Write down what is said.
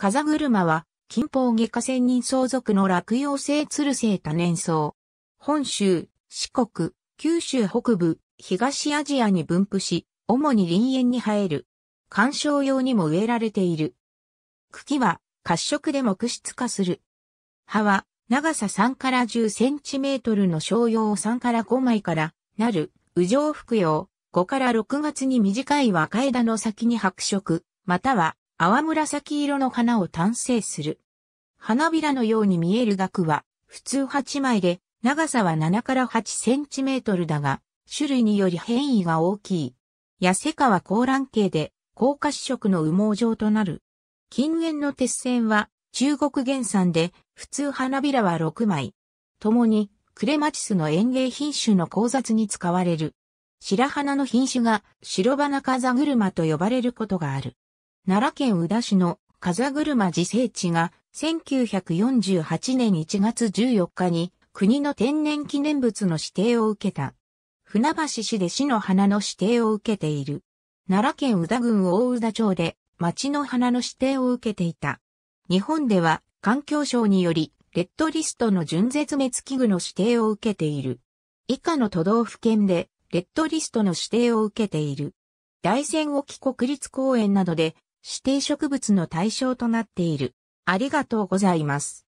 風車は、近方外科仙人相続の落葉性つる性多年草。本州、四国、九州北部、東アジアに分布し、主に林園に生える。観賞用にも植えられている。茎は、褐色で木質化する。葉は、長さ3から10センチメートルの葉を3から5枚からなる、雨上服用、5から6月に短い若枝の先に白色、または淡紫色の花を単生する。花びらのように見える額は、普通8枚で、長さは7から8センチメートルだが、種類により変異が大きい。痩せは高卵系で、高褐色の羽毛状となる。近縁の鉄線は、中国原産で、普通花びらは6枚。共に、クレマチスの園芸品種の交雑に使われる。白花の品種が白花風車と呼ばれることがある。奈良県宇田市の風車自生地が1948年1月14日に国の天然記念物の指定を受けた。船橋市で市の花の指定を受けている。奈良県宇田郡大宇田町で町の花の指定を受けていた。日本では環境省によりレッドリストの純絶滅危惧の指定を受けている。以下の都道府県でレッドリストの指定を受けている。大仙沖国立公園などで指定植物の対象となっている。ありがとうございます。